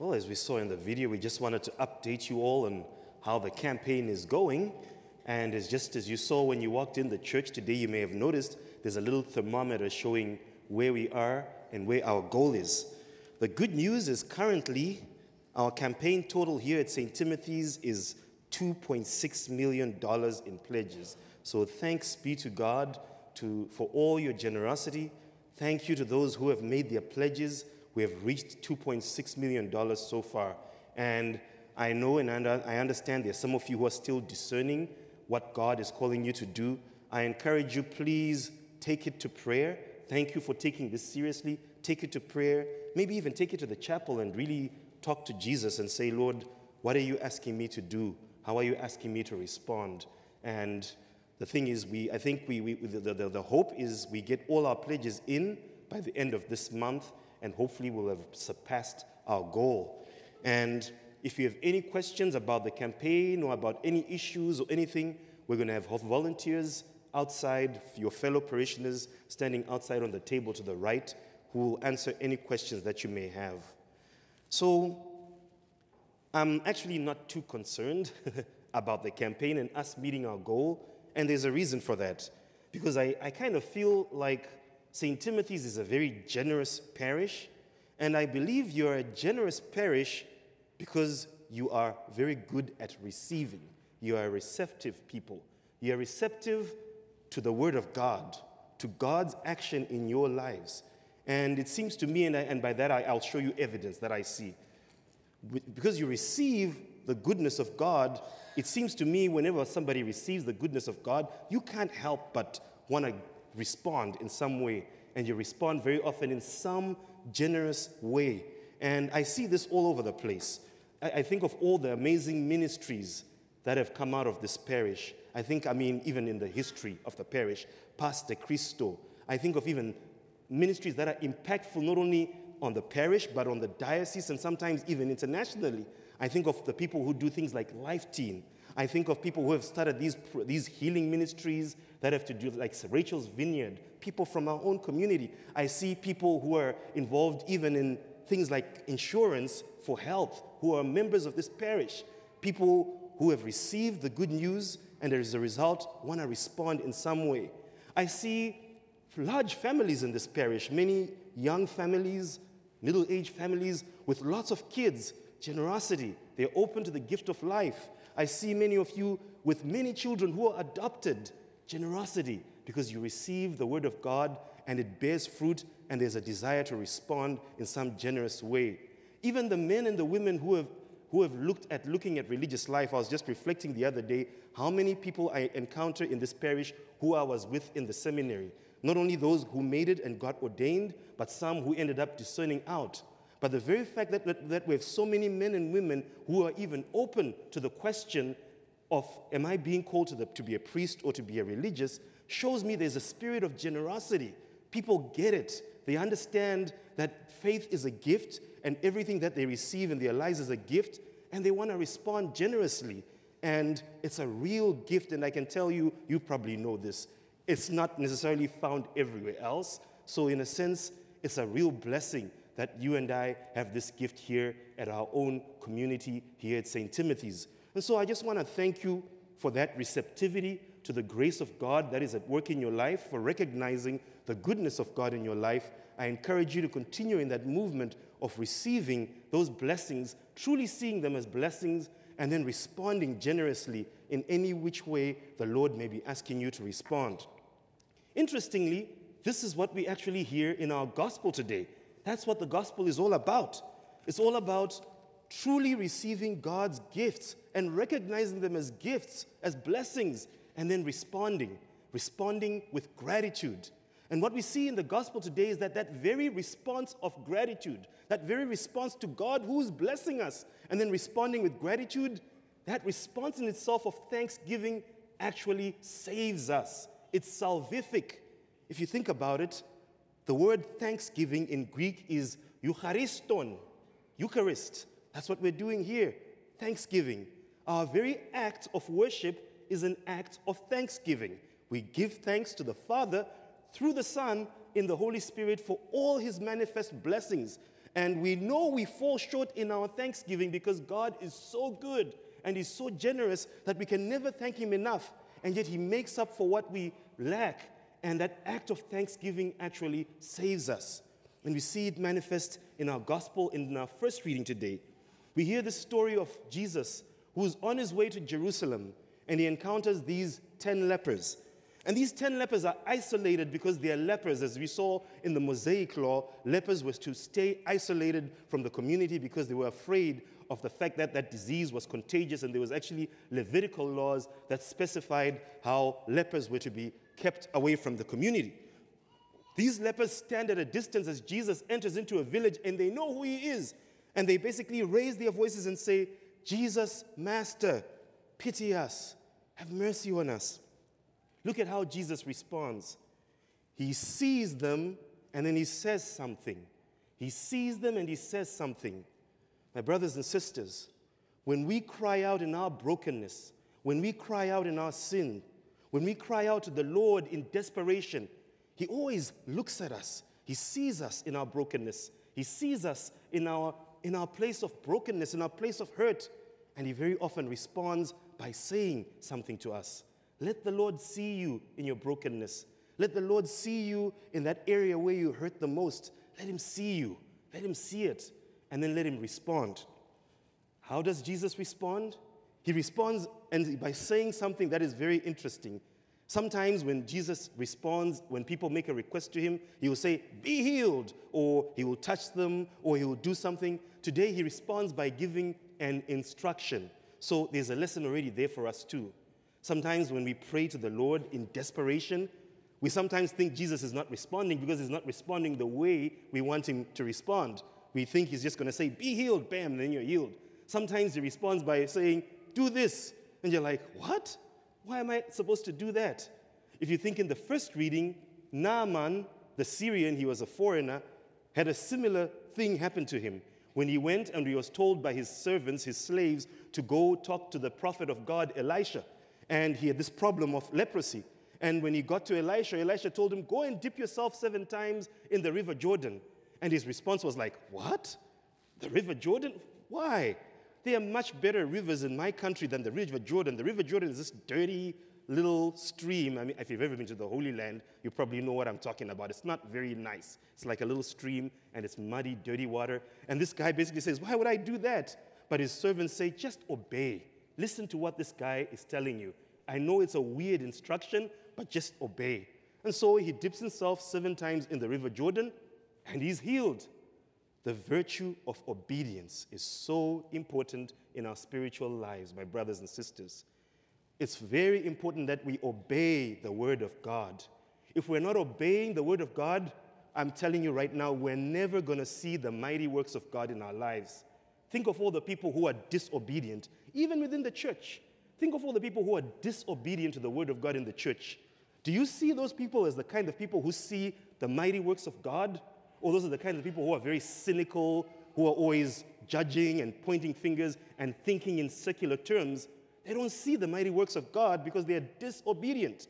Well, as we saw in the video, we just wanted to update you all on how the campaign is going. And as just as you saw when you walked in the church today, you may have noticed there's a little thermometer showing where we are and where our goal is. The good news is currently our campaign total here at St. Timothy's is $2.6 million in pledges. So thanks be to God to, for all your generosity. Thank you to those who have made their pledges we have reached $2.6 million so far. And I know and I understand there are some of you who are still discerning what God is calling you to do. I encourage you, please take it to prayer. Thank you for taking this seriously. Take it to prayer. Maybe even take it to the chapel and really talk to Jesus and say, Lord, what are you asking me to do? How are you asking me to respond? And the thing is, we, I think we, we the, the, the hope is we get all our pledges in by the end of this month and hopefully we'll have surpassed our goal. And if you have any questions about the campaign or about any issues or anything, we're going to have volunteers outside, your fellow parishioners standing outside on the table to the right, who will answer any questions that you may have. So I'm actually not too concerned about the campaign and us meeting our goal, and there's a reason for that. Because I, I kind of feel like St. Timothy's is a very generous parish, and I believe you're a generous parish because you are very good at receiving. You are receptive people. You are receptive to the Word of God, to God's action in your lives. And it seems to me, and, I, and by that I, I'll show you evidence that I see. Because you receive the goodness of God, it seems to me whenever somebody receives the goodness of God, you can't help but want to respond in some way, and you respond very often in some generous way. And I see this all over the place. I, I think of all the amazing ministries that have come out of this parish. I think, I mean, even in the history of the parish, Pastor Cristo. I think of even ministries that are impactful not only on the parish, but on the diocese and sometimes even internationally. I think of the people who do things like Life Teen. I think of people who have started these, these healing ministries that have to do, like Rachel's Vineyard, people from our own community. I see people who are involved even in things like insurance for health, who are members of this parish, people who have received the good news and as a result want to respond in some way. I see large families in this parish, many young families, middle aged families with lots of kids, generosity. They're open to the gift of life. I see many of you with many children who are adopted. Generosity, because you receive the word of God and it bears fruit, and there's a desire to respond in some generous way. Even the men and the women who have who have looked at looking at religious life. I was just reflecting the other day how many people I encounter in this parish who I was with in the seminary. Not only those who made it and got ordained, but some who ended up discerning out but the very fact that, that, that we have so many men and women who are even open to the question of, am I being called to, the, to be a priest or to be a religious, shows me there's a spirit of generosity. People get it. They understand that faith is a gift and everything that they receive in their lives is a gift, and they want to respond generously. And it's a real gift, and I can tell you, you probably know this. It's not necessarily found everywhere else. So, in a sense, it's a real blessing that you and I have this gift here at our own community here at St. Timothy's. And so I just want to thank you for that receptivity to the grace of God that is at work in your life, for recognizing the goodness of God in your life. I encourage you to continue in that movement of receiving those blessings, truly seeing them as blessings, and then responding generously in any which way the Lord may be asking you to respond. Interestingly, this is what we actually hear in our gospel today. That's what the gospel is all about. It's all about truly receiving God's gifts and recognizing them as gifts, as blessings, and then responding, responding with gratitude. And what we see in the gospel today is that that very response of gratitude, that very response to God who's blessing us, and then responding with gratitude, that response in itself of thanksgiving actually saves us. It's salvific. If you think about it, the word thanksgiving in Greek is euchariston, Eucharist. That's what we're doing here, thanksgiving. Our very act of worship is an act of thanksgiving. We give thanks to the Father through the Son in the Holy Spirit for all his manifest blessings. And we know we fall short in our thanksgiving because God is so good and he's so generous that we can never thank him enough. And yet he makes up for what we lack and that act of thanksgiving actually saves us. And we see it manifest in our gospel in our first reading today. We hear the story of Jesus who's on his way to Jerusalem and he encounters these 10 lepers. And these 10 lepers are isolated because they are lepers. As we saw in the Mosaic law, lepers were to stay isolated from the community because they were afraid of the fact that that disease was contagious and there was actually Levitical laws that specified how lepers were to be kept away from the community. These lepers stand at a distance as Jesus enters into a village and they know who he is. And they basically raise their voices and say, Jesus, Master, pity us, have mercy on us. Look at how Jesus responds. He sees them and then he says something. He sees them and he says something. My brothers and sisters, when we cry out in our brokenness, when we cry out in our sin, when we cry out to the Lord in desperation, He always looks at us. He sees us in our brokenness. He sees us in our, in our place of brokenness, in our place of hurt. And He very often responds by saying something to us. Let the Lord see you in your brokenness. Let the Lord see you in that area where you hurt the most. Let Him see you. Let Him see it. And then let Him respond. How does Jesus respond? He responds and by saying something that is very interesting. Sometimes when Jesus responds, when people make a request to him, he will say, Be healed, or he will touch them, or he will do something. Today he responds by giving an instruction. So there's a lesson already there for us too. Sometimes when we pray to the Lord in desperation, we sometimes think Jesus is not responding because he's not responding the way we want him to respond. We think he's just going to say, Be healed, bam, then you're healed. Sometimes he responds by saying, Do this, and you're like, what? Why am I supposed to do that? If you think in the first reading, Naaman, the Syrian, he was a foreigner, had a similar thing happen to him when he went and he was told by his servants, his slaves, to go talk to the prophet of God, Elisha. And he had this problem of leprosy. And when he got to Elisha, Elisha told him, Go and dip yourself seven times in the river Jordan. And his response was like, What? The river Jordan? Why? There are much better rivers in my country than the River Jordan. The River Jordan is this dirty little stream. I mean, if you've ever been to the Holy Land, you probably know what I'm talking about. It's not very nice. It's like a little stream and it's muddy, dirty water. And this guy basically says, Why would I do that? But his servants say, Just obey. Listen to what this guy is telling you. I know it's a weird instruction, but just obey. And so he dips himself seven times in the River Jordan and he's healed. The virtue of obedience is so important in our spiritual lives, my brothers and sisters. It's very important that we obey the Word of God. If we're not obeying the Word of God, I'm telling you right now, we're never going to see the mighty works of God in our lives. Think of all the people who are disobedient, even within the church. Think of all the people who are disobedient to the Word of God in the church. Do you see those people as the kind of people who see the mighty works of God? Or those are the kinds of people who are very cynical, who are always judging and pointing fingers and thinking in secular terms. They don't see the mighty works of God because they are disobedient.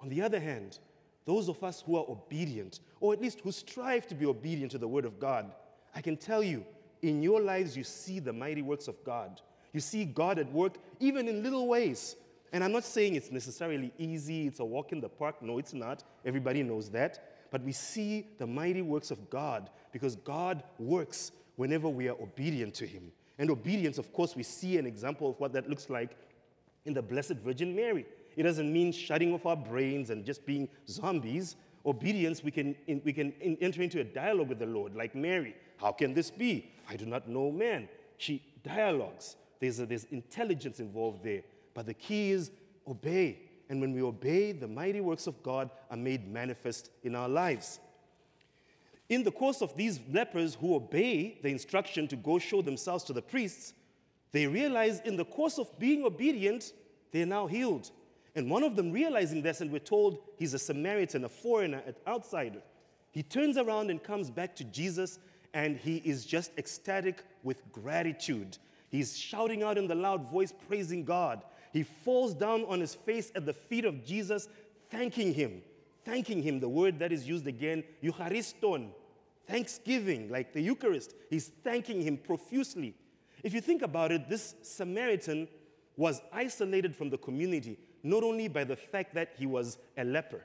On the other hand, those of us who are obedient, or at least who strive to be obedient to the Word of God, I can tell you, in your lives, you see the mighty works of God. You see God at work, even in little ways. And I'm not saying it's necessarily easy, it's a walk in the park. No, it's not. Everybody knows that but we see the mighty works of God because God works whenever we are obedient to Him. And obedience, of course, we see an example of what that looks like in the Blessed Virgin Mary. It doesn't mean shutting off our brains and just being zombies. Obedience, we can, in, we can in, enter into a dialogue with the Lord, like Mary. How can this be? I do not know man. She dialogues. There's, a, there's intelligence involved there. But the key is obey and when we obey, the mighty works of God are made manifest in our lives. In the course of these lepers who obey the instruction to go show themselves to the priests, they realize in the course of being obedient, they are now healed. And one of them, realizing this, and we're told he's a Samaritan, a foreigner, an outsider, he turns around and comes back to Jesus, and he is just ecstatic with gratitude. He's shouting out in the loud voice, praising God he falls down on his face at the feet of Jesus, thanking him. Thanking him, the word that is used again, Euchariston, thanksgiving, like the Eucharist. He's thanking him profusely. If you think about it, this Samaritan was isolated from the community, not only by the fact that he was a leper,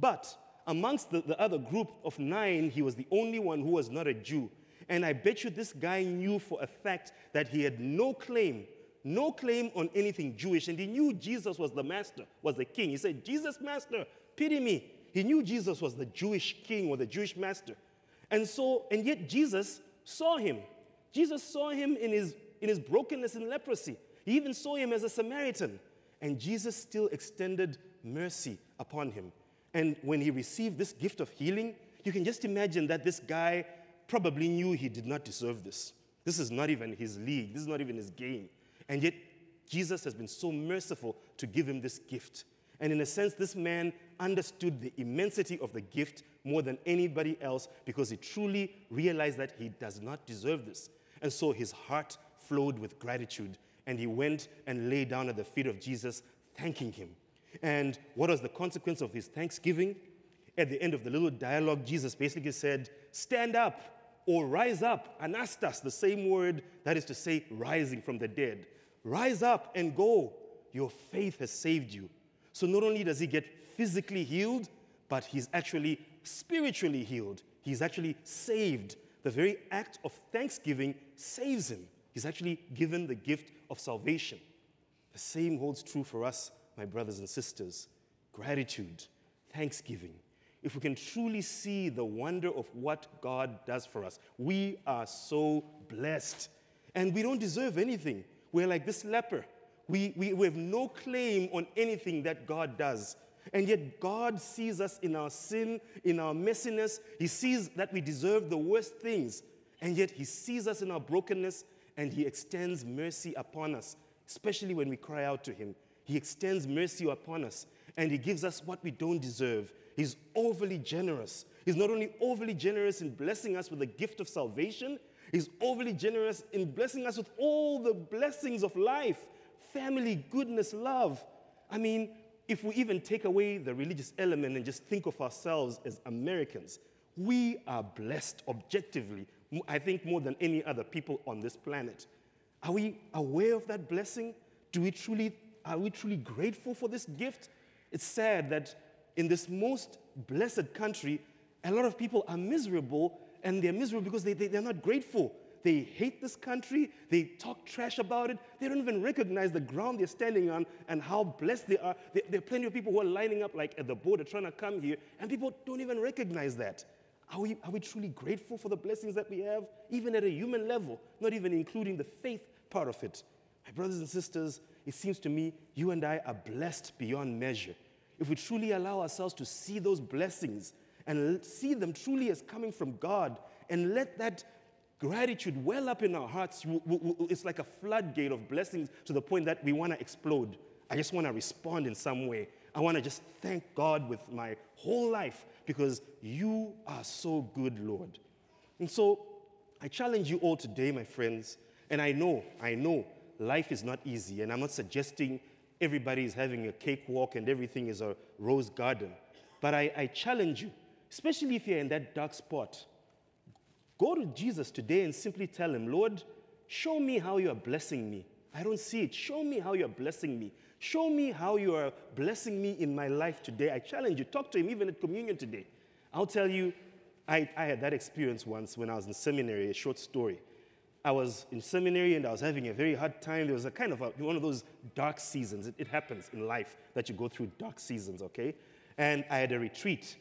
but amongst the, the, other group of nine, he was the only one who was not a Jew. And I bet you this guy knew for a fact that he had no claim no claim on anything Jewish, and he knew Jesus was the master, was the king. He said, Jesus, master, pity me. He knew Jesus was the Jewish king or the Jewish master. And so, and yet Jesus saw him. Jesus saw him in his, in his brokenness and leprosy. He even saw him as a Samaritan. And Jesus still extended mercy upon him. And when he received this gift of healing, you can just imagine that this guy probably knew he did not deserve this. This is not even his league, this is not even his game. And yet, Jesus has been so merciful to give him this gift. And in a sense, this man understood the immensity of the gift more than anybody else because he truly realized that he does not deserve this. And so his heart flowed with gratitude and he went and lay down at the feet of Jesus, thanking him. And what was the consequence of his thanksgiving? At the end of the little dialogue, Jesus basically said, Stand up or rise up, anastas, the same word that is to say rising from the dead. Rise up and go. Your faith has saved you. So not only does he get physically healed, but he's actually spiritually healed. He's actually saved. The very act of thanksgiving saves him. He's actually given the gift of salvation. The same holds true for us, my brothers and sisters. Gratitude, thanksgiving, if we can truly see the wonder of what God does for us. We are so blessed. And we don't deserve anything. We're like this leper. We, we, we have no claim on anything that God does. And yet, God sees us in our sin, in our messiness. He sees that we deserve the worst things. And yet, He sees us in our brokenness and He extends mercy upon us, especially when we cry out to Him. He extends mercy upon us and He gives us what we don't deserve. He's overly generous. He's not only overly generous in blessing us with the gift of salvation, He's overly generous in blessing us with all the blessings of life family, goodness, love. I mean, if we even take away the religious element and just think of ourselves as Americans, we are blessed objectively, I think, more than any other people on this planet. Are we aware of that blessing? Do we truly, are we truly grateful for this gift? It's sad that in this most blessed country, a lot of people are miserable, and they're miserable because they, they, they're not grateful. They hate this country, they talk trash about it, they don't even recognize the ground they're standing on and how blessed they are. There, there are plenty of people who are lining up like at the border trying to come here, and people don't even recognize that. Are we, are we truly grateful for the blessings that we have, even at a human level, not even including the faith part of it? My brothers and sisters, it seems to me you and I are blessed beyond measure if we truly allow ourselves to see those blessings and see them truly as coming from God and let that gratitude well up in our hearts, it's like a floodgate of blessings to the point that we want to explode. I just want to respond in some way. I want to just thank God with my whole life because you are so good, Lord. And so I challenge you all today, my friends, and I know, I know life is not easy, and I'm not suggesting everybody is having a cakewalk and everything is a rose garden. But I, I challenge you, especially if you're in that dark spot, go to Jesus today and simply tell him, Lord, show me how you are blessing me. I don't see it. Show me how you're blessing me. Show me how you are blessing me in my life today. I challenge you. Talk to him even at communion today. I'll tell you, I, I had that experience once when I was in seminary, a short story. I was in seminary and I was having a very hard time. There was a kind of a, one of those dark seasons. It, it happens in life that you go through dark seasons, okay? And I had a retreat.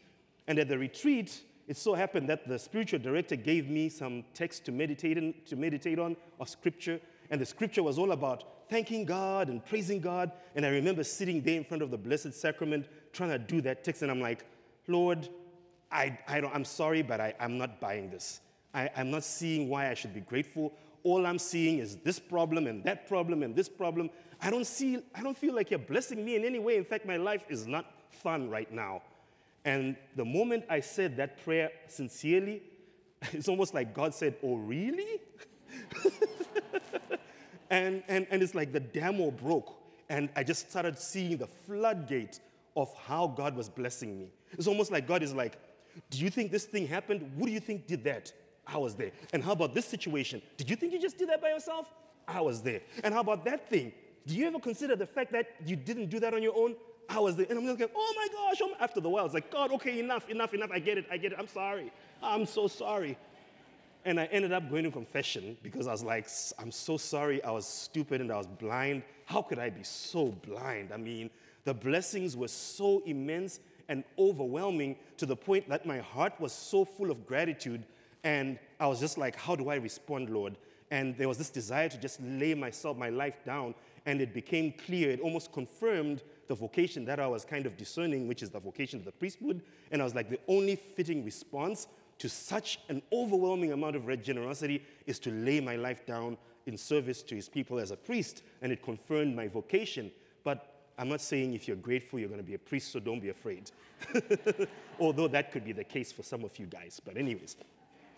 And at the retreat, it so happened that the spiritual director gave me some text to meditate, in, to meditate on of scripture. And the scripture was all about thanking God and praising God. And I remember sitting there in front of the Blessed Sacrament trying to do that text. And I'm like, Lord, I, I don't, I'm sorry, but I, I'm not buying this. I, am not seeing why I should be grateful. All I'm seeing is this problem and that problem and this problem. I don't, see, I don't feel like you're blessing me in any way. In fact, my life is not fun right now. And the moment I said that prayer sincerely, it's almost like God said, Oh, really? and, and, and it's like the dam broke. And I just started seeing the floodgate of how God was blessing me. It's almost like God is like, Do you think this thing happened? Who do you think did that? I was there. And how about this situation? Did you think you just did that by yourself? I was there. And how about that thing? Do you ever consider the fact that you didn't do that on your own? I was there. And I'm like, oh my gosh. After the while, it's like, God, okay, enough, enough, enough. I get it. I get it. I'm sorry. I'm so sorry. And I ended up going to confession because I was like, I'm so sorry. I was stupid and I was blind. How could I be so blind? I mean, the blessings were so immense and overwhelming to the point that my heart was so full of gratitude and I was just like, how do I respond, Lord? And there was this desire to just lay myself, my life down. And it became clear, it almost confirmed the vocation that I was kind of discerning, which is the vocation of the priesthood. And I was like, the only fitting response to such an overwhelming amount of red generosity is to lay my life down in service to his people as a priest. And it confirmed my vocation. But I'm not saying if you're grateful, you're going to be a priest, so don't be afraid. Although that could be the case for some of you guys. But, anyways.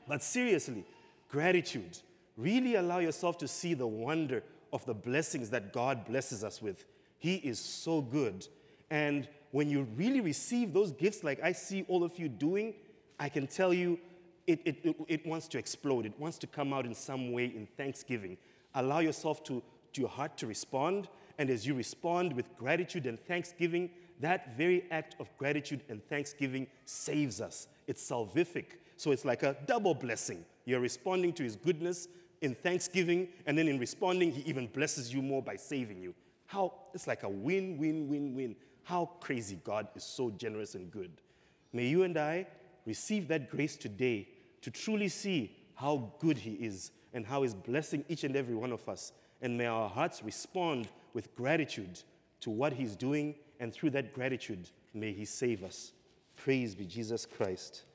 But seriously, gratitude. Really allow yourself to see the wonder of the blessings that God blesses us with. He is so good. And when you really receive those gifts, like I see all of you doing, I can tell you it, it, it, it, wants to explode. It wants to come out in some way in thanksgiving. Allow yourself to, to your heart to respond. And as you respond with gratitude and thanksgiving, that very act of gratitude and thanksgiving saves us. It's salvific. So it's like a double blessing. You're responding to his goodness in thanksgiving, and then in responding, he even blesses you more by saving you. How it's like a win, win, win, win. How crazy God is so generous and good. May you and I receive that grace today to truly see how good he is and how he's blessing each and every one of us. And may our hearts respond with gratitude to what he's doing, and through that gratitude, may he save us. Praise be Jesus Christ.